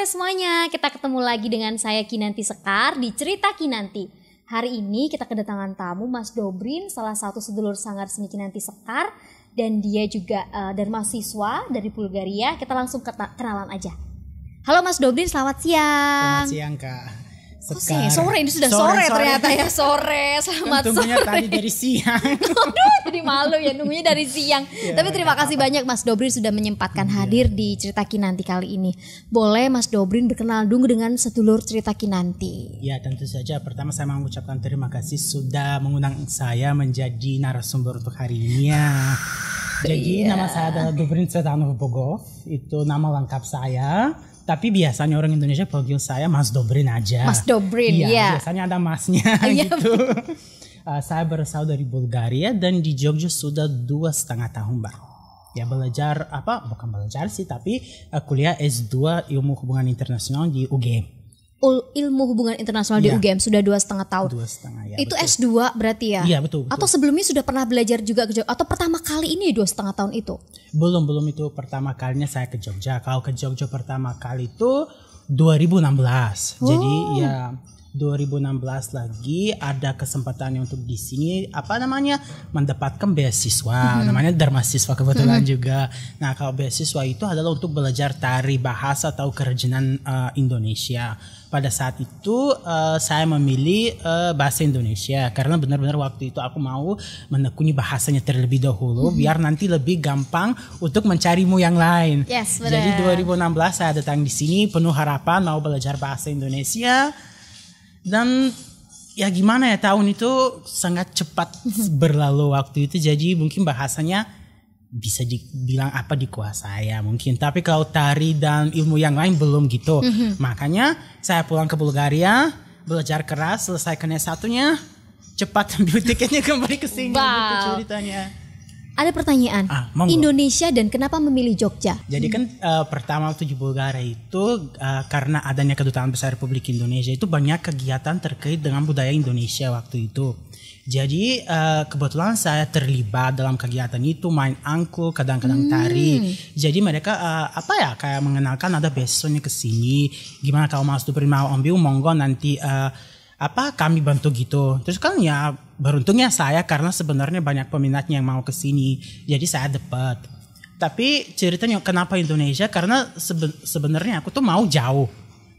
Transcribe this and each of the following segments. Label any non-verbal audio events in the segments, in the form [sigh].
sore semuanya. Kita ketemu lagi dengan saya Kinanti Sekar di Cerita Kinanti. Hari ini kita kedatangan tamu Mas Dobrin, salah satu sedulur sanggar seni Kinanti Sekar dan dia juga uh, eh, dari mahasiswa dari Bulgaria. Kita langsung kenalan aja. Halo Mas Dobrin, selamat siang. Selamat siang, Kak. Sekarang. sore ini sudah sore, sore, sore ternyata ya sore. Selamat Tunggunya sore. tadi dari siang. [laughs] Aduh, jadi malu ya nunggunya dari siang. ya, Tapi terima kasih apa. banyak Mas Dobrin sudah menyempatkan ya. hadir di cerita Kinanti kali ini. Boleh Mas Dobrin berkenal dulu dengan sedulur cerita Kinanti. Ya tentu saja. Pertama saya mengucapkan terima kasih sudah mengundang saya menjadi narasumber untuk hari ini ya. Ah, jadi iya. nama saya adalah Dobrin Svetanov Bogov. Itu nama lengkap saya. Tapi biasanya orang Indonesia panggil saya Mas Dobrin aja. Mas Dobrin Brin, ya. Yeah. Biasanya ada masnya [laughs] iya, gitu. uh, [laughs] saya berasal dari Bulgaria dan di Jogja sudah dua setengah tahun baru. Ya belajar apa? Bukan belajar sih, tapi uh, kuliah S2 Ilmu Hubungan Internasional di UGM. Ul ilmu hubungan internasional ya. di iya. UGM sudah dua setengah tahun. Dua setengah ya. Itu betul. S2 berarti ya? Iya betul, betul. Atau sebelumnya sudah pernah belajar juga ke Jogja? Atau pertama kali ini dua setengah tahun itu? Belum belum itu pertama kalinya saya ke Jogja. Kalau ke Jogja pertama kali itu 2016. Oh. Jadi ya 2016 lagi ada kesempatan untuk di sini apa namanya mendapatkan beasiswa mm-hmm. namanya dharma siswa kebetulan mm-hmm. juga nah kalau beasiswa itu adalah untuk belajar tari bahasa atau kerajinan uh, Indonesia pada saat itu uh, saya memilih uh, bahasa Indonesia karena benar-benar waktu itu aku mau menekuni bahasanya terlebih dahulu hmm. biar nanti lebih gampang untuk mencarimu yang lain. Yes, Jadi 2016 saya datang di sini penuh harapan mau belajar bahasa Indonesia dan ya gimana ya tahun itu sangat cepat [laughs] berlalu waktu itu jadi mungkin bahasanya bisa dibilang apa dikuasai ya mungkin tapi kalau tari dan ilmu yang lain belum gitu mm-hmm. makanya saya pulang ke Bulgaria belajar keras selesaikan e satunya cepat ambil [laughs] tiketnya kembali ke sini gitu wow. gitu ceritanya ada pertanyaan ah, Indonesia dan kenapa memilih Jogja jadi hmm. kan uh, pertama di Bulgaria itu uh, karena adanya kedutaan besar Republik Indonesia itu banyak kegiatan terkait dengan budaya Indonesia waktu itu jadi uh, kebetulan saya terlibat dalam kegiatan itu main angklung, kadang-kadang hmm. tari. Jadi mereka uh, apa ya kayak mengenalkan ada besoknya ke sini. Gimana kalau Mas Dupri mau ambil monggo nanti uh, apa kami bantu gitu. Terus kan ya beruntungnya saya karena sebenarnya banyak peminatnya yang mau ke sini. Jadi saya dapat. Tapi ceritanya kenapa Indonesia? Karena sebenarnya aku tuh mau jauh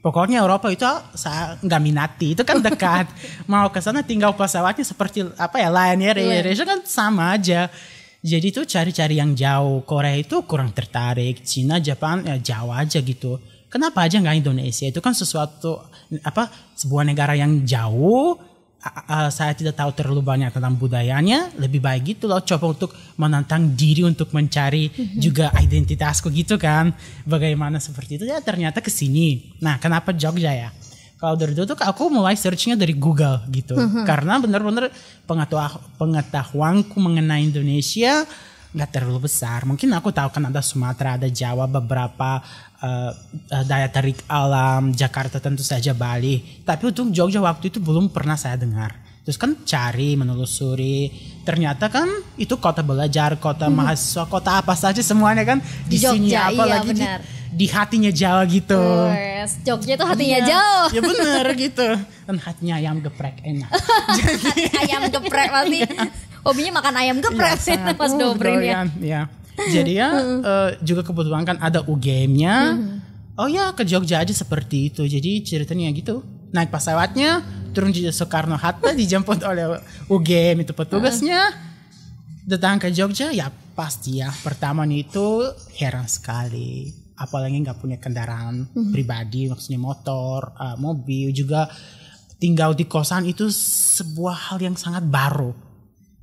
Pokoknya Eropa itu saya nggak minati, itu kan dekat. [laughs] Mau ke sana tinggal pesawatnya seperti apa ya Lion Air, Air iya. kan sama aja. Jadi tuh cari-cari yang jauh. Korea itu kurang tertarik, Cina, Jepang ya Jawa aja gitu. Kenapa aja nggak Indonesia? Itu kan sesuatu apa sebuah negara yang jauh uh, saya tidak tahu terlalu banyak tentang budayanya lebih baik gitu loh coba untuk menantang diri untuk mencari mhm. juga identitasku gitu kan bagaimana seperti itu ya ternyata kesini nah kenapa Jogja ya kalau dari itu aku mulai searchnya dari Google gitu mhm. karena benar-benar pengetahuanku mengenai Indonesia nggak terlalu besar. Mungkin aku tahu kan ada Sumatera, ada Jawa, beberapa uh, daya tarik alam, Jakarta tentu saja Bali. Tapi untuk Jogja waktu itu belum pernah saya dengar. Terus kan cari menelusuri, ternyata kan itu kota belajar, kota hmm. mahasiswa, kota apa saja semuanya kan di, iya, di sini Jogja, apa iya, di di hatinya Jawa gitu. yes. Jogja itu hatinya iya. Jawa. Ya bener [laughs] gitu. Dan hatinya ayam geprek enak. Jadi, [laughs] ayam geprek pasti hobinya makan ayam geprek ya, sih Mas uh, Dobrin ya. ya. Jadi ya [laughs] uh, juga kebetulan kan ada UGM-nya. Uh-huh. Oh ya ke Jogja aja seperti itu. Jadi ceritanya gitu. Naik pesawatnya, turun di Soekarno Hatta, [laughs] dijemput oleh UGM itu petugasnya. Uh-uh. Datang ke Jogja ya pasti ya. Pertama nih itu heran sekali. Apalagi nggak punya kendaraan uh-huh. pribadi, maksudnya motor, uh, mobil juga tinggal di kosan itu sebuah hal yang sangat baru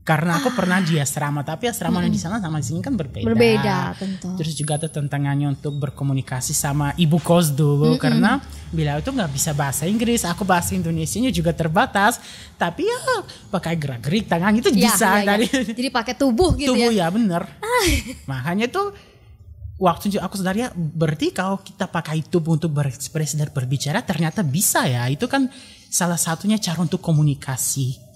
karena aku ah. pernah di ah. asrama tapi asrama hmm. di sana sama di sini kan berbeda berbeda tentu terus juga ada tantangannya untuk berkomunikasi sama ibu kos dulu hmm. karena bila itu nggak bisa bahasa Inggris aku bahasa Indonesianya juga terbatas tapi ya pakai gerak gerik tangan itu ya, bisa ya, dari ya. jadi pakai tubuh gitu tubuh ya, ya bener ah. makanya tuh waktu itu aku sadar ya berarti kalau kita pakai tubuh untuk berekspresi dan berbicara ternyata bisa ya itu kan salah satunya cara untuk komunikasi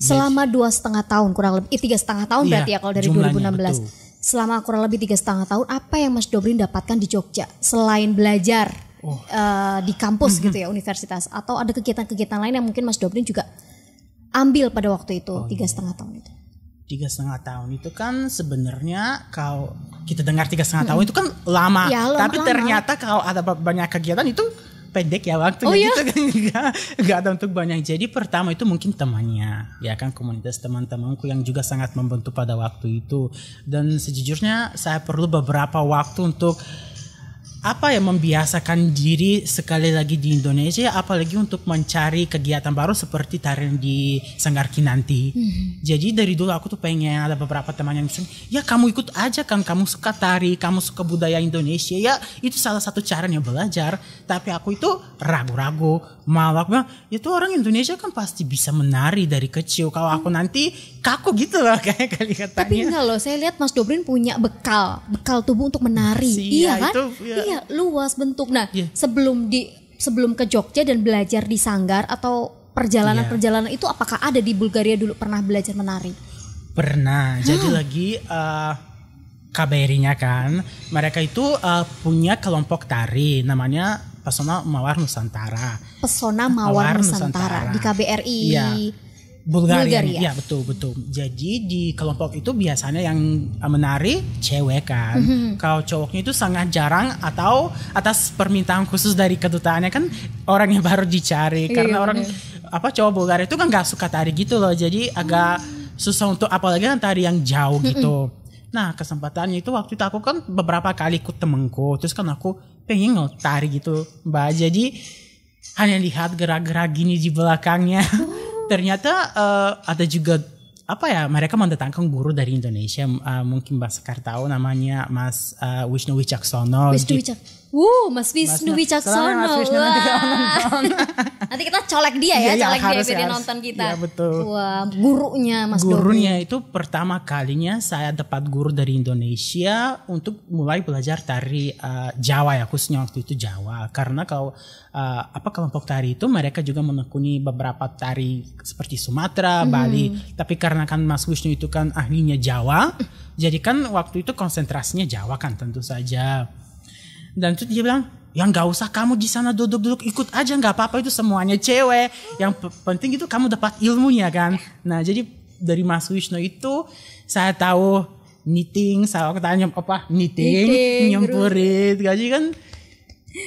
selama dua setengah tahun kurang lebih eh, tiga setengah tahun berarti iya, ya kalau dari 2016 betul. selama kurang lebih tiga setengah tahun apa yang Mas Dobrin dapatkan di Jogja selain belajar oh. eh, di kampus mm-hmm. gitu ya universitas atau ada kegiatan-kegiatan lain yang mungkin Mas Dobrin juga ambil pada waktu itu oh, tiga iya. setengah tahun itu tiga setengah tahun itu kan sebenarnya kalau kita dengar tiga setengah tahun mm-hmm. itu kan lama ya, tapi ternyata kalau ada banyak kegiatan itu pendek ya waktu oh, gitu. iya? gitu [laughs] kan nggak ada untuk banyak. Jadi pertama itu mungkin temannya, ya kan komunitas teman-temanku yang juga sangat membantu pada waktu itu. Dan sejujurnya saya perlu beberapa waktu untuk apa yang membiasakan diri sekali lagi di Indonesia apalagi untuk mencari kegiatan baru seperti tarian di Sanggar Kinanti. Hmm. Jadi dari dulu aku tuh pengen ada beberapa teman yang misalnya, "Ya kamu ikut aja kan kamu suka tari, kamu suka budaya Indonesia." Ya, itu salah satu cara yang belajar, tapi aku itu ragu-ragu. Malah aku bilang, "Ya tuh orang Indonesia kan pasti bisa menari dari kecil. Kalau aku mm. nanti kaku gitu loh [laughs] kayak kali katanya." Tapi enggak loh, saya lihat Mas Dobrin punya bekal, bekal tubuh untuk menari. Masih, iya, ya, kan? Itu, ya. Iya, iya Iya, luas bentuk. Nah, yeah. sebelum di sebelum ke Jogja dan belajar di Sanggar atau perjalanan-perjalanan yeah. itu apakah ada di Bulgaria dulu pernah belajar menari? Pernah. Jadi lagi uh, eh, KBRI-nya kan, mereka itu uh, punya kelompok tari namanya Pesona Mawar Nusantara. Pesona Mawar, Mawar Nusantara. Nusantara di KBRI. Iya. Bulgaria. Bulgaria. Ya betul betul. Jadi di kelompok itu biasanya yang menari cewek kan. Mm -hmm. Kalau cowoknya itu sangat jarang atau atas permintaan khusus dari kedutaannya kan orang yang baru dicari iya, karena orang bener. apa cowok Bulgaria itu kan gak suka tari gitu loh. Jadi agak susah untuk apalagi kan tari yang jauh mm -hmm. gitu. Nah kesempatannya itu waktu itu aku kan beberapa kali ikut temenku. Terus kan aku pengen tari gitu mbak. Jadi hanya lihat gerak-gerak gini di belakangnya. Oh ternyata uh, ada juga apa ya mereka mendatangkan guru dari Indonesia uh, mungkin bahasa Sekar namanya Mas uh, Wisnu Wicaksono. Wisnu Wicak. Wuh, Mas Wisnu Wicaksono. Mas Wisnu nanti, nanti kita colek dia ya, ya colek ya, dia biar nonton kita. Iya betul. Wah, gurunya Mas Gurunya Dobi. itu pertama kalinya saya dapat guru dari Indonesia untuk mulai belajar tari uh, Jawa ya khususnya waktu itu Jawa karena kalau uh, apa kelompok tari itu mereka juga menekuni beberapa tari seperti Sumatera, hmm. Bali, tapi karena karena kan Mas Wisnu itu kan ahlinya Jawa, jadi kan waktu itu konsentrasinya Jawa kan tentu saja. Dan itu dia bilang, yang gak usah kamu di sana duduk-duduk ikut aja nggak apa-apa itu semuanya cewek. Yang penting itu kamu dapat ilmunya kan. Nah jadi dari Mas Wisnu itu saya tahu knitting, saya tanya apa knitting, knitting nyempurit, gaji kan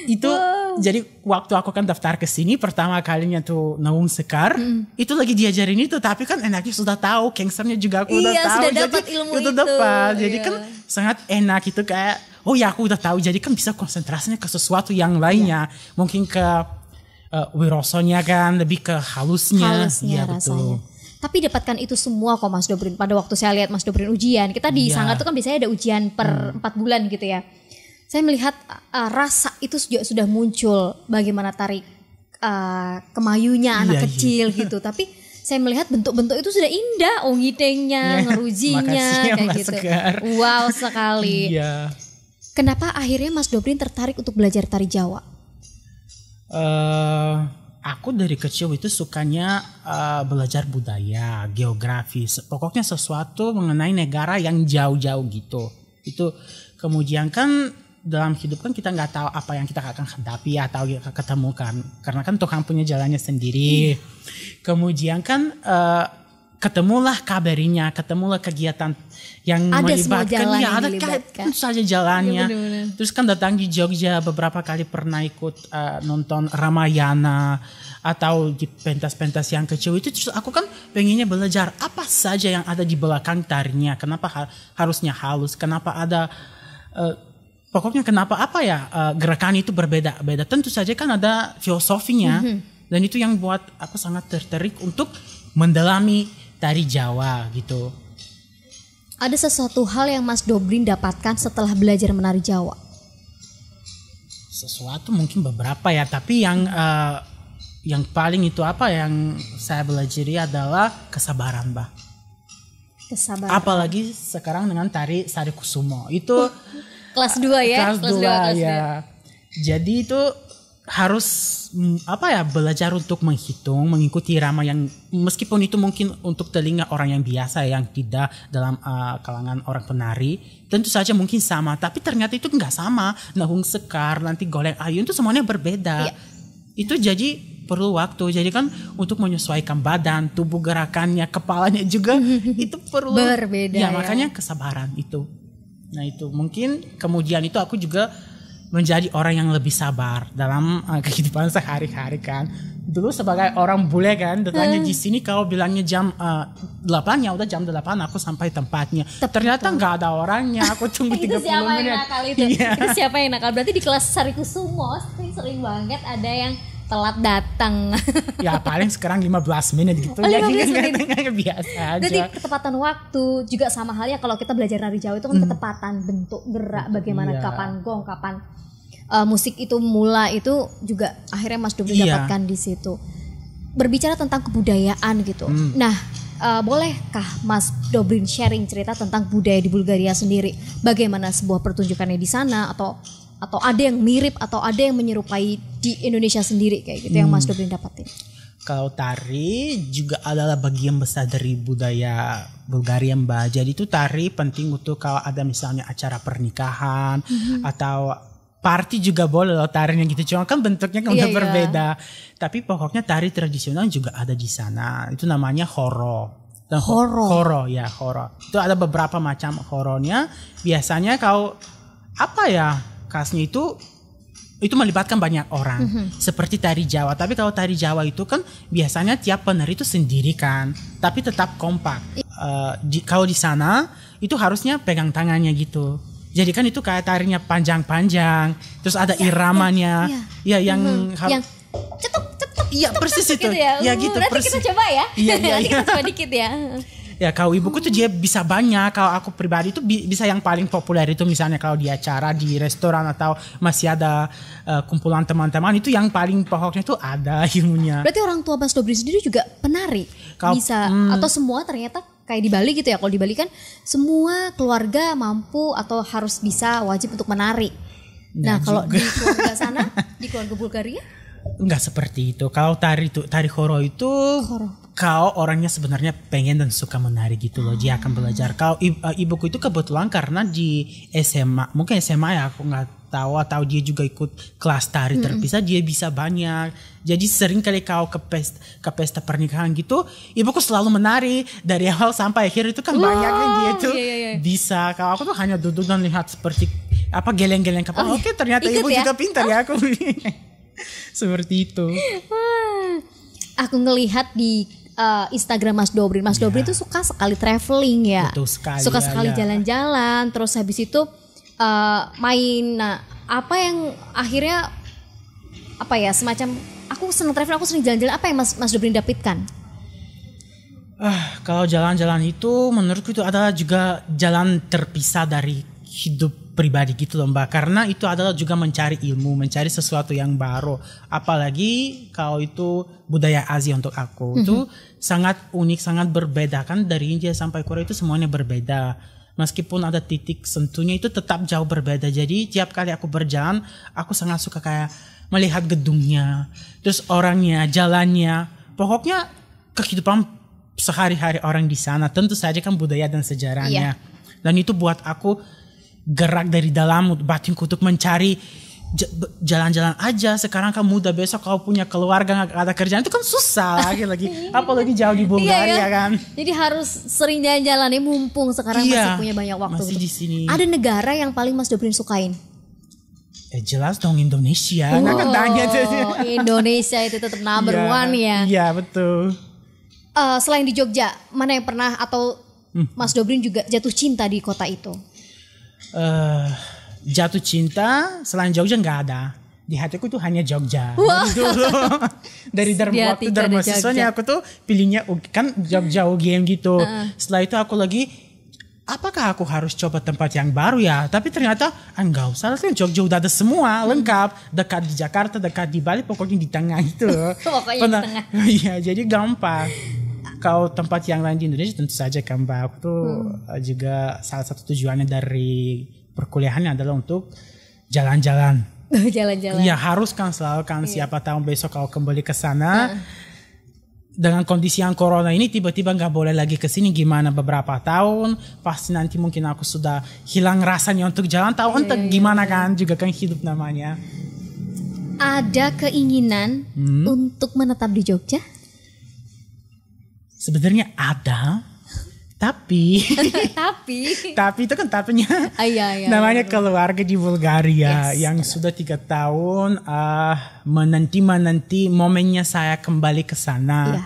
itu wow. jadi waktu aku kan daftar ke sini pertama kalinya tuh Naung Sekar mm. itu lagi diajarin itu tapi kan enaknya sudah tahu kengsernya juga aku iya, udah tahu sudah dapat ilmu itu, itu. dapat jadi iya. kan sangat enak itu kayak oh ya aku udah tahu jadi kan bisa konsentrasinya ke sesuatu yang lainnya yeah. mungkin ke uh, eh, wirosonya kan lebih ke halusnya, halusnya ya betul tapi dapatkan itu semua kok Mas Dobrin pada waktu saya lihat Mas Dobrin ujian kita di yeah. Sangga tuh kan biasanya ada ujian per hmm. empat bulan gitu ya saya melihat uh, rasa itu sudah sudah muncul bagaimana tarik uh, kemayunya iya, anak iya, kecil iya. [laughs] gitu tapi saya melihat bentuk-bentuk itu sudah indah ongitengnya iya, ngerujinya ya, kayak Mas gitu Segar. wow sekali [laughs] iya. kenapa akhirnya Mas Dobrin tertarik untuk belajar tari Jawa uh, aku dari kecil itu sukanya uh, belajar budaya geografi pokoknya sesuatu mengenai negara yang jauh-jauh gitu itu kemudian kan dalam hidup kan kita nggak tahu apa yang kita akan hadapi atau ketemukan karena kan Tuhan punya jalannya sendiri hmm. kemudian kan uh, ketemulah kabarinya ketemulah kegiatan yang ada melibatkan ya ada kan saja jalannya ya, bener -bener. terus kan datang di Jogja beberapa kali pernah ikut uh, nonton Ramayana atau di pentas-pentas yang kecil itu terus aku kan pengennya belajar apa saja yang ada di belakang tarinya kenapa ha harusnya halus kenapa ada uh, pokoknya kenapa apa ya uh, gerakan itu berbeda-beda. Tentu saja kan ada filosofinya mm-hmm. dan itu yang buat aku sangat tertarik untuk mendalami tari Jawa gitu. Ada sesuatu hal yang Mas Dobrin dapatkan setelah belajar menari Jawa? Sesuatu mungkin beberapa ya, tapi yang uh, yang paling itu apa yang saya belajari adalah kesabaran, Mbak. Kesabaran. Apalagi sekarang dengan tari Sari Kusumo. Itu oh kelas 2 ya. Kelas 2 ya. Jadi itu harus mm, apa ya belajar untuk menghitung, mengikuti rama yang meskipun itu mungkin untuk telinga orang yang biasa yang tidak dalam uh, kalangan orang penari tentu saja mungkin sama, tapi ternyata itu nggak sama. Nahung sekar, nanti golek ayun itu semuanya berbeda. Ya. Itu jadi perlu waktu. Jadi kan untuk menyesuaikan badan, tubuh gerakannya, kepalanya juga [laughs] itu perlu berbeda. Ya, ya. makanya kesabaran itu Nah itu mungkin kemudian itu aku juga menjadi orang yang lebih sabar dalam eh, [laughs] kehidupan sehari-hari kan. Dulu sebagai orang bule kan, datangnya hmm. di sini kalau bilangnya jam uh, eh, 8 ya udah jam 8 aku sampai tempatnya. Tep Ternyata nggak ada orangnya, aku tunggu [laughs] itu 30 siapa menit. Yang nakal itu? Yeah. itu siapa yang nakal? Berarti di kelas Sarikusumo sering banget ada yang telat datang. [laughs] ya paling sekarang 15 menit gitu. Oh, 15 ya, jadi gitu kan, menit. [laughs] biasa aja. Jadi ketepatan waktu juga sama halnya kalau kita belajar dari jauh itu kan hmm. ketepatan bentuk gerak bagaimana iya. kapan gong, kapan uh, musik itu mula itu juga akhirnya Mas Dobrin iya. dapatkan di situ. Berbicara tentang kebudayaan gitu. Hmm. Nah, uh, bolehkah Mas Dobrin sharing cerita tentang budaya di Bulgaria sendiri? Bagaimana sebuah pertunjukannya di sana atau atau ada yang mirip atau ada yang menyerupai di Indonesia sendiri kayak gitu hmm. yang Mas hmm. Dobrin dapatin? Kalau tari juga adalah bagian besar dari budaya Bulgaria Mbak. Jadi itu tari penting untuk kalau ada misalnya acara pernikahan hmm atau party juga boleh loh tarinya gitu. Cuma kan bentuknya kan yeah, iya, iya. berbeda. Yeah. Tapi pokoknya tari tradisional juga ada di sana. Itu namanya horo. Dan nah, horo. Horo ya horo. Itu ada beberapa macam horonya. Biasanya kalau apa ya khasnya itu itu melibatkan banyak orang mm -hmm. seperti tari Jawa. Tapi kalau tari Jawa itu kan biasanya tiap penari itu sendiri kan, tapi tetap kompak. Uh, di, kalau di sana itu harusnya pegang tangannya gitu. Jadi kan itu kayak tarinya panjang-panjang, terus ada iya, ya, iramanya, ya, ya. ya yang mm -hmm. yang cetuk cetuk. Iya persis itu. Gitu ya, ya gitu. Nanti persis. kita coba ya. ya, ya. iya. iya [laughs] kita iya. coba dikit ya ya kalau ibuku tuh dia bisa banyak kalau aku pribadi tuh bisa yang paling populer itu misalnya kalau di acara di restoran atau masih ada uh, kumpulan teman-teman itu yang paling pokoknya itu ada [laughs] ilmunya berarti orang tua Mas Dobri sendiri juga penari kalo, bisa hmm, atau semua ternyata kayak di Bali gitu ya kalau di Bali kan semua keluarga mampu atau harus bisa wajib untuk menari iya nah kalau di keluarga sana [laughs] di keluarga Bulgaria nggak seperti itu. Kalau tari itu tari koro itu kau orangnya sebenarnya pengen dan suka menari gitu loh. Dia ah. akan belajar. Kau eh, ibuku itu kebetulan karena di SMA, mungkin SMA ya aku nggak tahu atau dia juga ikut kelas tari terpisah dia bisa banyak jadi sering kali kau ke pesta ke pesta pernikahan gitu ibuku selalu menari dari awal sampai akhir itu kan wow. banyak yang dia tuh yeah, yeah. Iya. bisa kalau aku tuh hanya duduk dan lihat seperti apa geleng-geleng kepala oh, iya. oke ternyata ibu ya? juga pintar oh. ya aku [laughs] [laughs] Seperti itu. Ah, aku ngelihat di uh, Instagram Mas Dobrin. Mas ya. Dobrin itu suka sekali traveling ya. Betul sekali. Suka sekali ya. jalan-jalan. Ya. Terus habis itu uh, main. Nah, apa yang akhirnya apa ya semacam aku senang traveling, aku seneng jalan-jalan. Apa yang Mas Mas Dobrin dapatkan? Ah, kalau jalan-jalan itu menurutku itu adalah juga jalan terpisah dari hidup pribadi gitu loh mbak karena itu adalah juga mencari ilmu mencari sesuatu yang baru apalagi kalau itu budaya Asia untuk aku mm -hmm. itu sangat unik sangat berbeda kan dari India sampai Korea itu semuanya berbeda meskipun ada titik sentuhnya itu tetap jauh berbeda jadi tiap kali aku berjalan aku sangat suka kayak melihat gedungnya terus orangnya jalannya pokoknya kehidupan sehari-hari orang di sana tentu saja kan budaya dan sejarahnya yeah. dan itu buat aku gerak dari dalam batinku untuk mencari jalan-jalan aja sekarang kamu udah besok kau punya keluarga nggak ada kerjaan itu kan susah lagi lagi [laughs] apalagi jauh di Bulgaria iya, iya, kan jadi harus sering jalan-jalan ya mumpung sekarang iya, masih punya banyak waktu masih di sini ada negara yang paling Mas Dobrin sukain Eh jelas dong Indonesia. Oh, kan tanya Indonesia itu tetap number yeah, one ya. Iya betul. Uh, selain di Jogja, mana yang pernah atau hmm. Mas Dobrin juga jatuh cinta di kota itu? uh, jatuh cinta selain Jogja nggak ada di hatiku tuh hanya Jogja dari dulu [laughs] dari dari waktu dari aku tuh pilihnya kan Jogja UGM hmm. gitu uh. setelah itu aku lagi apakah aku harus coba tempat yang baru ya tapi ternyata enggak ah, usah kan Jogja udah ada semua hmm. lengkap dekat di Jakarta dekat di Bali pokoknya di tengah itu [laughs] pokoknya Pernah, di tengah [laughs] iya jadi gampang kalau tempat yang lain di Indonesia tentu saja kan Mbak aku tuh hmm. Eh, juga salah satu tujuannya dari perkuliahannya adalah untuk jalan-jalan. [laughs] Oh, jalan-jalan. Ya harus kan selalu kan yeah. siapa tahu besok kalau kembali ke sana uh. dengan kondisi yang corona ini tiba-tiba nggak boleh lagi ke sini gimana beberapa tahun pasti nanti mungkin aku sudah hilang rasanya untuk jalan tahu yeah, entah iya, gimana yeah. kan juga kan hidup namanya. Ada keinginan hmm. untuk menetap di Jogja? sebenarnya ada tapi [laughs] tapi tapi itu kan tapinya ah, iya, iya, iya, namanya iya. keluarga di Bulgaria yes, yang iya. sudah tiga tahun uh, ah, menanti menanti momennya saya kembali ke sana iya.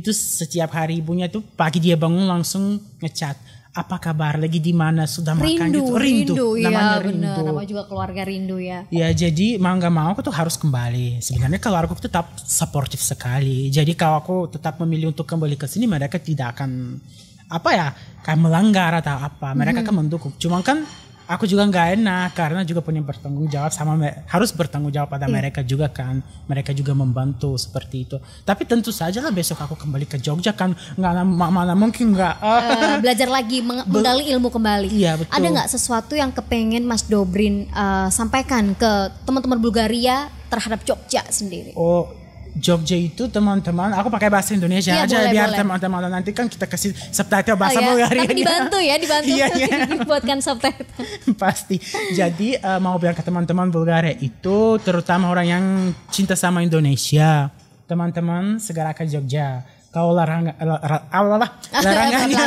itu setiap hari ibunya tuh pagi dia bangun langsung ngecat apa kabar lagi di mana sudah rindu, makan gitu oh, rindu, rindu iya, namanya ya, rindu bener. nama juga keluarga rindu ya ya jadi mau nggak mau aku tuh harus kembali sebenarnya kalau aku tetap supportive sekali jadi kalau aku tetap memilih untuk kembali ke sini mereka tidak akan apa ya kayak melanggar atau apa mereka hmm. akan mendukung cuma kan aku juga nggak enak karena juga punya bertanggung jawab sama harus bertanggung jawab pada hmm. mereka juga kan mereka juga membantu seperti itu tapi tentu saja lah besok aku kembali ke Jogja kan nggak mana mungkin nggak uh, belajar lagi meng menggali ilmu kembali iya, betul. ada nggak sesuatu yang kepengen Mas Dobrin uh, sampaikan ke teman-teman Bulgaria terhadap Jogja sendiri oh Jogja itu teman-teman, aku pakai bahasa Indonesia iya, aja boleh, biar teman-teman nanti kan kita kasih subtitle oh bahasa oh, iya. Tapi dibantu ya, dibantu iya, iya. [laughs] buatkan subtitle. [laughs] Pasti. Jadi uh, mau bilang ke teman-teman Bulgaria itu terutama orang yang cinta sama Indonesia, teman-teman segera ke Jogja. Kau larang, eh, Allah [laughs] larangannya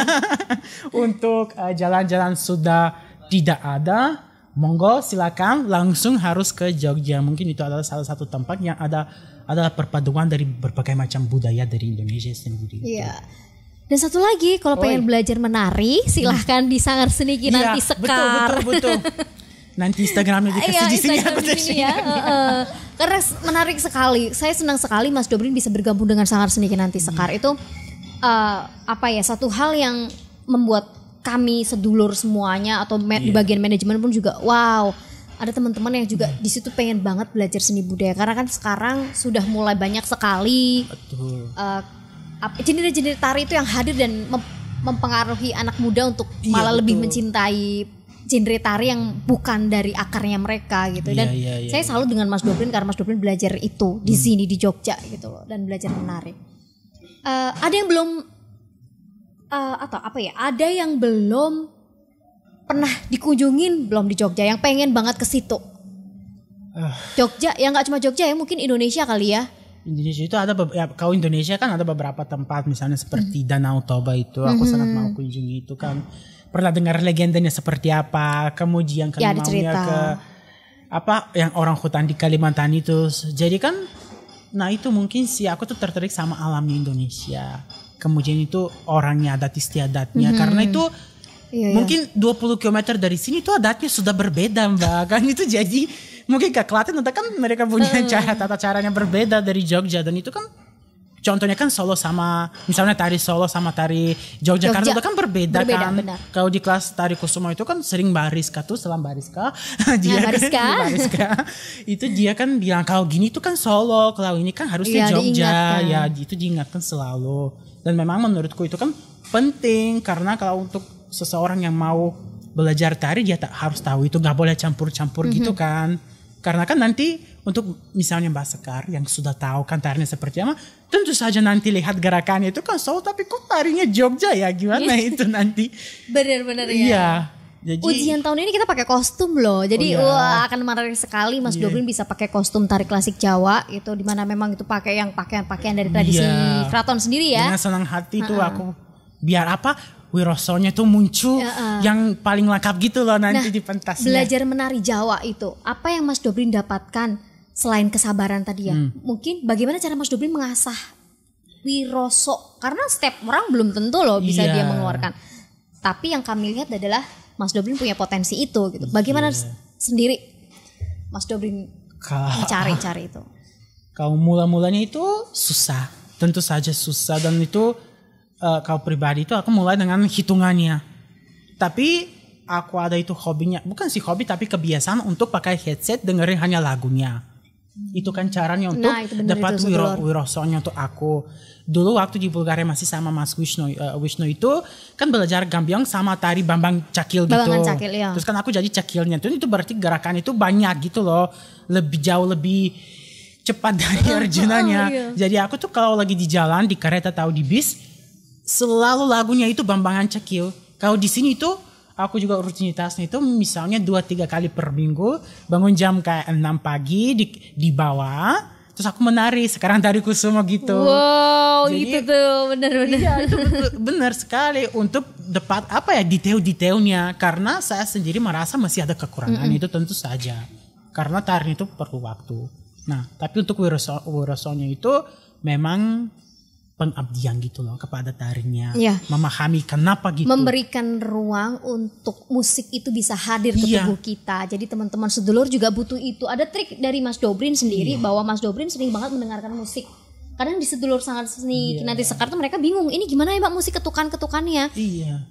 untuk eh, jalan-jalan uh, sudah tidak ada, monggo silakan langsung harus ke Jogja. Mungkin itu adalah salah satu tempat yang ada adalah perpaduan dari berbagai macam budaya dari Indonesia sendiri. Iya. Dan satu lagi, kalau pengen belajar menari, hmm. silahkan di Sanggar Seni Ki iya, nanti Sekar. Betul, betul, betul. [laughs] Nanti Instagramnya dikasih iya, di sini, aku di sini ya. uh, Karena menarik sekali. Saya senang sekali Mas Dobrin bisa bergabung dengan Sanggar Seni nanti hmm. Sekar. Hmm. Itu uh, apa ya? Satu hal yang membuat kami sedulur semuanya atau yeah. di bagian manajemen pun juga wow ada teman-teman yang juga hmm. di situ pengen banget belajar seni budaya karena kan sekarang sudah mulai banyak sekali jenis eh, jenis-jenis tari itu yang hadir dan mem mempengaruhi anak muda untuk iya, malah betul. lebih mencintai genre tari yang bukan dari akarnya mereka gitu iya, dan iya, iya, saya iya. salut dengan Mas Dobrin karena Mas Dobrin belajar itu di hmm. sini di Jogja gitu loh dan belajar menarik uh, ada yang belum uh, atau apa ya ada yang belum pernah dikunjungin belum di Jogja yang pengen banget ke situ? Ah. Jogja yang nggak cuma Jogja ya mungkin Indonesia kali ya. Indonesia itu ada ya, kalau Indonesia kan ada beberapa tempat misalnya seperti hmm. Danau Toba itu aku hmm. sangat mau kunjungi itu kan pernah dengar legendanya seperti apa kemudian kan ya, maunya ke apa yang orang hutan di Kalimantan itu jadi kan nah itu mungkin sih aku tuh tertarik sama alam Indonesia kemudian itu orangnya adat istiadatnya -hmm. karena itu Iya, iya, mungkin iya. 20 km dari sini tuh adatnya sudah berbeda mbak kan itu jadi mungkin ke Klaten kan mereka punya hmm. cara tata caranya berbeda dari Jogja dan itu kan contohnya kan Solo sama misalnya tari Solo sama tari Jogja, Jogja. karena itu kan berbeda, berbeda kan benar. kalau di kelas tari Kusuma itu kan sering Bariska tuh selam Bariska [laughs] nah, dia nah, Bariska. Kan, [laughs] Bariska itu dia kan bilang kalau gini itu kan Solo kalau ini kan harusnya ya, Jogja diingatkan. ya itu diingatkan selalu dan memang menurutku itu kan penting karena kalau untuk seseorang yang mau belajar tari dia tak harus tahu itu nggak boleh campur-campur mm -hmm. gitu kan karena kan nanti untuk misalnya Mbak Sekar yang sudah tahu kan tarinya seperti apa, tentu saja nanti lihat gerakannya itu kan Seoul tapi kok tarinya Jogja ya gimana iya. itu nanti. [laughs] Benar-benar ya. Iya. Jadi, Ujian tahun ini kita pakai kostum loh, jadi oh, iya. wah akan menarik sekali Mas yeah. Dobrin bisa pakai kostum tari klasik Jawa itu dimana memang itu pakai yang pakaian-pakaian dari iya. tradisi yeah. keraton sendiri ya. Dengan senang hati uh -uh. tuh aku biar apa Wirosonya tuh muncul ya, uh. yang paling lengkap gitu loh nanti nah, di pentasnya. Belajar menari Jawa itu, apa yang Mas Dobrin dapatkan selain kesabaran tadi ya? Hmm. Mungkin bagaimana cara Mas Dobrin mengasah Wiroso? Karena step orang belum tentu loh bisa yeah. dia mengeluarkan. Tapi yang kami lihat adalah Mas Dobrin punya potensi itu gitu. Bagaimana yeah. sendiri Mas Dobrin mencari-cari itu? Kalau mula-mulanya itu susah, tentu saja susah dan itu uh, kalau pribadi itu aku mulai dengan hitungannya. Tapi aku ada itu hobinya, bukan sih hobi tapi kebiasaan untuk pakai headset dengerin hanya lagunya. Itu kan caranya untuk nah, dapat itu, wiro, wirosonya untuk aku. Dulu waktu di Bulgaria masih sama Mas Wisnu, uh, Wisnu itu kan belajar gambiong sama tari Bambang Cakil gitu. Cakil ya. Terus kan aku jadi cakilnya. Itu itu berarti gerakan itu banyak gitu loh. Lebih jauh lebih cepat dari Arjunanya. [laughs] oh, iya. Jadi aku tuh kalau lagi di jalan, di kereta atau di bis, selalu lagunya itu bambangan cekil. Kalau di sini itu aku juga rutinitasnya itu misalnya dua tiga kali per minggu bangun jam kayak enam pagi di di bawah terus aku menari sekarang dari Kusuma gitu. Wow, Jadi, itu tuh benar-benar. Iya, itu benar sekali untuk dapat apa ya detail-detailnya karena saya sendiri merasa masih ada kekurangan mm -hmm. itu tentu saja. Karena tarian itu perlu waktu. Nah, tapi untuk Wirosonya itu memang pengabdian gitu loh kepada tarinya, ya. memahami kenapa gitu. Memberikan ruang untuk musik itu bisa hadir ke ya. tubuh kita. Jadi teman-teman sedulur juga butuh itu. Ada trik dari Mas Dobrin sendiri ya. bahwa Mas Dobrin sering banget mendengarkan musik. Kadang di sedulur sangat seni iya. nanti sekarang mereka bingung ini gimana ya Mbak musik ketukan-ketukannya. Iya.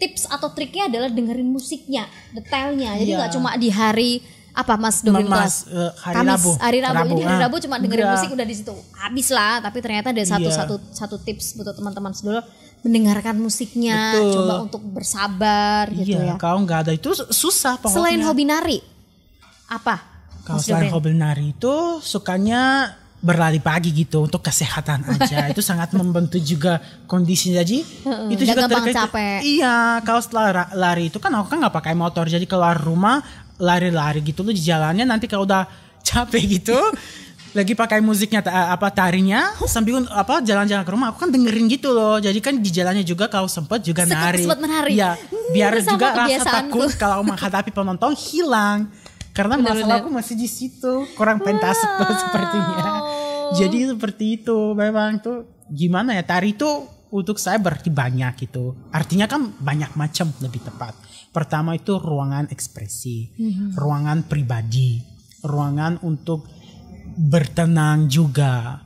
Tips atau triknya adalah dengerin musiknya, detailnya. Jadi iya. nggak cuma di hari apa Mas dong Mas, Uh, hari Kamis, Rabu. Hari Rabu. Rabu. Jadi hari ah. Rabu cuma dengerin Nggak. musik udah di situ. Habis lah, tapi ternyata ada satu iya. satu satu tips untuk teman-teman sedulur mendengarkan musiknya, Betul. coba untuk bersabar gitu iya, gitu ya. kalau nggak ada itu susah pokoknya. Selain hobi nari, apa? Kalau selain hobi nari itu sukanya berlari pagi gitu untuk kesehatan aja [laughs] itu sangat membantu juga kondisi jadi itu Gak juga terkait capek. iya kalau setelah lari itu kan aku kan nggak pakai motor jadi keluar rumah lari-lari gitu loh di jalannya nanti kalau udah [laughs] capek gitu lagi pakai musiknya eh, apa tarinya sambil apa jalan-jalan ke rumah aku kan dengerin gitu loh jadi kan di jalannya juga kalau sempet juga nari sempet menari ya biar juga rasa takut kalau [laughs] menghadapi penonton hilang karena bener, masalah aku masih di situ kurang pentas wow. [laughs] sepertinya jadi seperti itu memang tuh gimana ya tari itu untuk saya berarti banyak gitu artinya kan banyak macam lebih tepat Pertama itu ruangan ekspresi, mm-hmm. ruangan pribadi, ruangan untuk bertenang juga,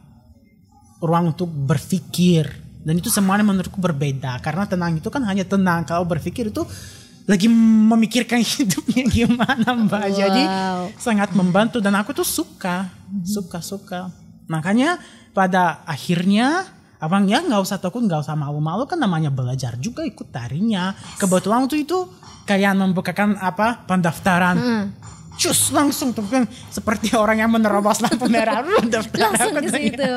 ruang untuk berpikir. Dan itu semuanya menurutku berbeda karena tenang itu kan hanya tenang. Kalau berpikir itu lagi memikirkan [laughs] hidupnya gimana mbak wow. jadi sangat membantu dan aku tuh suka mhm. suka suka makanya pada akhirnya abang ya nggak usah takut nggak usah malu-malu kan namanya belajar juga ikut tarinya kebetulan waktu itu kalian membukakan apa pendaftaran. Hmm. Cus langsung tuh kan seperti orang yang menerobos lampu merah [laughs] pendaftaran. langsung ke situ. [laughs]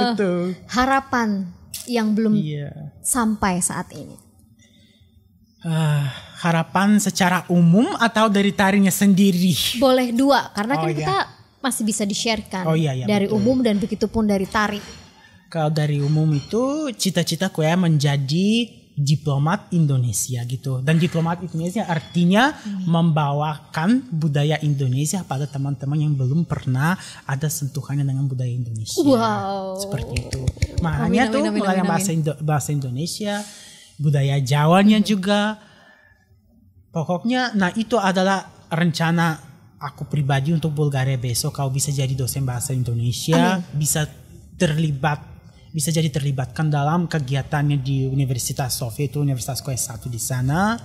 Betul. Harapan yang belum yeah. sampai saat ini. Uh, harapan secara umum atau dari tarinya sendiri? Boleh dua, karena oh, kan iya. kita masih bisa di-sharekan oh, iya, iya, dari betul. umum dan begitu pun dari tari. Kalau dari umum itu cita-citaku ya menjadi diplomat Indonesia gitu dan diplomat Indonesia artinya hmm. membawakan budaya Indonesia pada teman-teman yang belum pernah ada sentuhannya dengan budaya Indonesia wow. seperti itu makanya tuh mulai bahasa Indo bahasa Indonesia budaya Jawanya hmm. juga pokoknya nah itu adalah rencana aku pribadi untuk Bulgaria besok kau bisa jadi dosen bahasa Indonesia amin. bisa terlibat bisa jadi terlibatkan dalam kegiatannya di Universitas Sofia itu Universitas S1 di sana.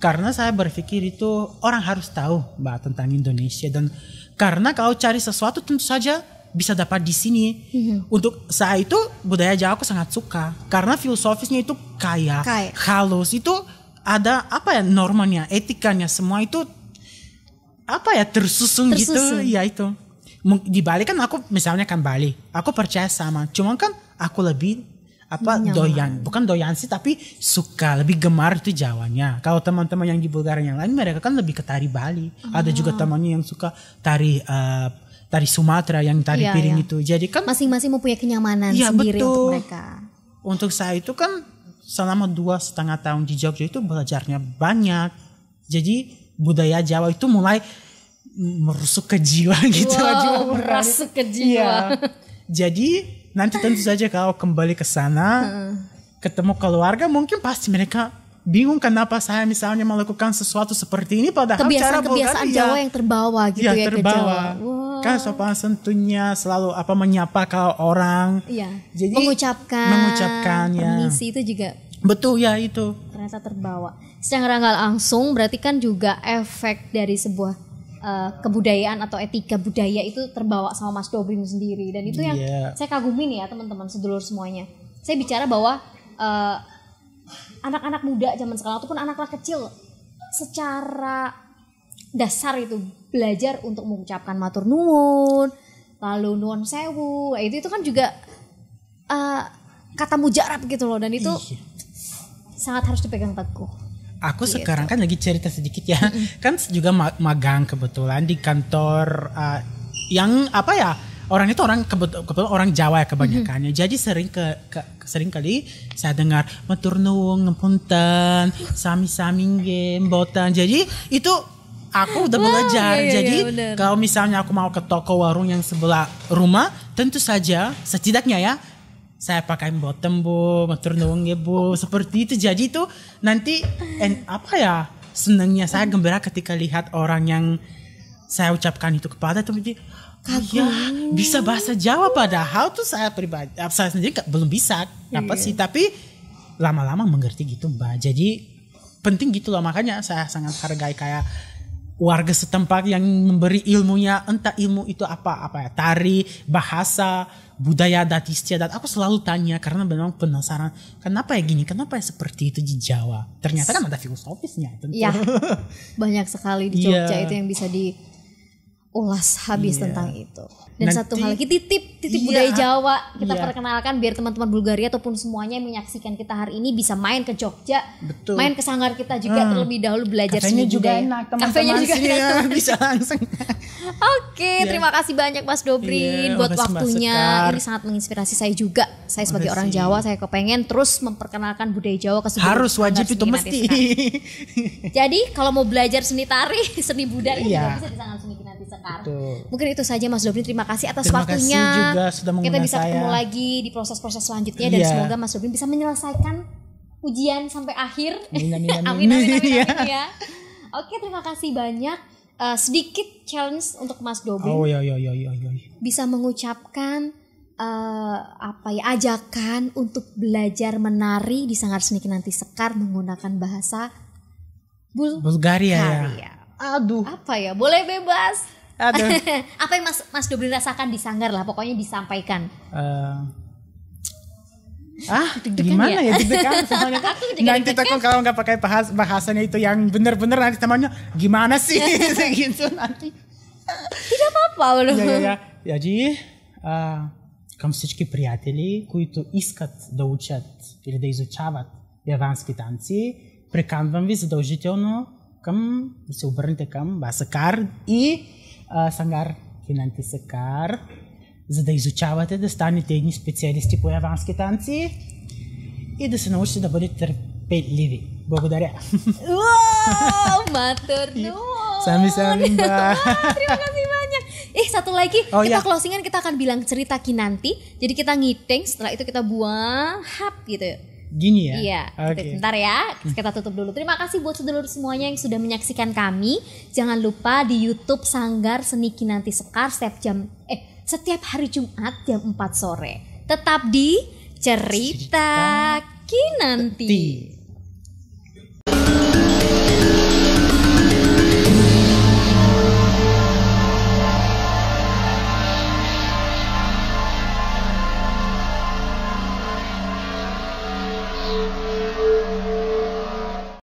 Karena saya berpikir itu orang harus tahu mbak tentang Indonesia dan karena kalau cari sesuatu tentu saja bisa dapat di sini. Mhm. Untuk saya itu budaya Jawa aku sangat suka karena filosofisnya itu kaya, kaya. halus itu ada apa ya normanya, etikanya semua itu apa ya tersusun, gitu. tersusun. gitu ya itu di Bali kan aku misalnya kan Bali aku percaya sama cuman kan aku lebih apa Nyaman. doyan bukan doyan sih tapi suka lebih gemar itu Jawanya kalau teman-teman yang di Bulgaria yang lain mereka kan lebih ke tari Bali oh. ada juga ah. temannya yang suka tari uh, tari Sumatera yang tari iya, piring iya. itu jadi kan masing-masing mempunyai kenyamanan ya, sendiri betul. untuk mereka untuk saya itu kan selama dua setengah tahun di Jogja itu belajarnya banyak jadi budaya Jawa itu mulai merusuk ke jiwa [laughs] gitu wow, aja merusuk ke jiwa. ya. Jadi nanti tentu saja kalau kembali ke sana [laughs] ketemu keluarga mungkin pasti mereka bingung kenapa saya misalnya melakukan sesuatu seperti ini pada kebiasaan, cara kebiasaan Bulgaria, ya Jawa yang terbawa gitu ya, ya terbawa. ke Jawa. Wow. Kan sopan sentuhnya selalu apa menyapa kalau orang. Iya. Jadi mengucapkan mengucapkan ya. itu juga. Betul ya itu. Ternyata terbawa. Secara nggak langsung berarti kan juga efek dari sebuah uh, kebudayaan atau etika budaya itu terbawa sama Mas Dobrim sendiri dan itu yang yeah. saya nih ya teman-teman sedulur semuanya. Saya bicara bahwa eh, anak-anak uh, muda zaman sekarang ataupun anak-anak kecil secara dasar itu belajar untuk mengucapkan matur nuwun, lalu nuwun sewu. Nah, itu itu kan juga uh, kata mujarab gitu loh dan itu iya. sangat harus dipegang teguh aku gitu. sekarang kan lagi cerita sedikit ya hmm [laughs] kan juga magang kebetulan di kantor uh, yang apa ya orang itu orang kebetulan, orang Jawa ya kebanyakannya mm-hmm. jadi sering ke, ke sering kali saya dengar matur ngepunten sami-sami botan jadi itu aku udah wow, belajar. Iya, iya, Jadi iya, kalau misalnya aku mau ke toko warung yang sebelah rumah, tentu saja setidaknya ya saya pakai bottom bu, motor nuwun ya bu, seperti itu. Jadi itu nanti and apa ya senangnya saya gembira ketika lihat orang yang saya ucapkan itu kepada tuh jadi oh, iya, Kagum. bisa bahasa Jawa padahal tuh saya pribadi eh, saya sendiri belum bisa apa iya. sih tapi lama-lama mengerti gitu mbak jadi penting gitu loh makanya saya sangat hargai kayak warga setempat yang memberi ilmunya entah ilmu itu apa apa ya tari bahasa budaya adat istiadat aku selalu tanya karena memang penasaran kenapa ya gini kenapa ya seperti itu di Jawa ternyata kan ada filosofisnya tentu ya, [laughs] banyak sekali di iya. Jogja yeah. itu yang bisa di ulas habis yeah. tentang itu. Dan Nanti, satu hal lagi titip titip iya, budaya Jawa kita iya. perkenalkan biar teman-teman Bulgaria ataupun semuanya yang menyaksikan kita hari ini bisa main ke Jogja, Betul. main ke sanggar kita juga hmm. terlebih dahulu belajar seni juga budaya. enak, teman-teman. juga ya, enak, bisa langsung. [laughs] Oke, yeah. terima kasih banyak Mas Dobrin yeah, buat waktunya. Ini sangat menginspirasi saya juga. Saya sebagai makasih. orang Jawa, saya kepengen terus memperkenalkan budaya Jawa ke seluruh Harus wajib itu mesti. [laughs] Jadi kalau mau belajar seni tari, [laughs] seni budaya yeah. bisa di sanggar seni kita sekarang. Betul. Mungkin itu saja Mas Dobrin. Terima kasih atas terima waktunya. Kasih juga sudah Kita bisa saya. ketemu lagi di proses-proses selanjutnya iya. dan semoga Mas Dobrin bisa menyelesaikan ujian sampai akhir. Amin amin [laughs] amin, amin, amin, iya. amin, ya. Oke, terima kasih banyak. Uh, sedikit challenge untuk Mas Dobrin. Oh iya iya, iya iya iya iya. Bisa mengucapkan uh, apa ya ajakan untuk belajar menari di Sanggar Seni nanti Sekar menggunakan bahasa Bul Bulgaria. Ya. Bulgaria. Ya. Aduh. Apa ya? Boleh bebas. Aduh. [laughs] apa yang Mas Mas Dobri rasakan di sanggar lah, pokoknya disampaikan. Uh, ah gimana ya, ya deg-degan [laughs] semuanya kan? nanti takut kalau nggak pakai bahas bahasanya itu yang benar-benar nanti temannya gimana sih [laughs] gitu nanti tidak apa-apa loh ya, ya, ya. jadi uh, към kui приятели, iskat искат да ili da izucavat изучават явански танци, приканвам ви задължително към да се обърнете към i, Сангар Финанти Сакар, за да изучавате, да станете едни специалисти по явански танци и да се научите да бъдете търпеливи. Благодаря. Уау, matur Сами сами, Mbak. Eh, satu lagi, oh, kita ya. closingan kita akan bilang cerita Kinanti. Jadi kita ngiting, setelah itu kita buang hap gitu gini ya. Iya. Gitu. Okay. Sebentar ya, kita tutup dulu. Terima kasih buat sedulur semuanya yang sudah menyaksikan kami. Jangan lupa di YouTube Sanggar Seni Kinanti Sekar setiap jam eh setiap hari Jumat jam 4 sore. Tetap di Cerita, Cerita Kinanti. Kinanti.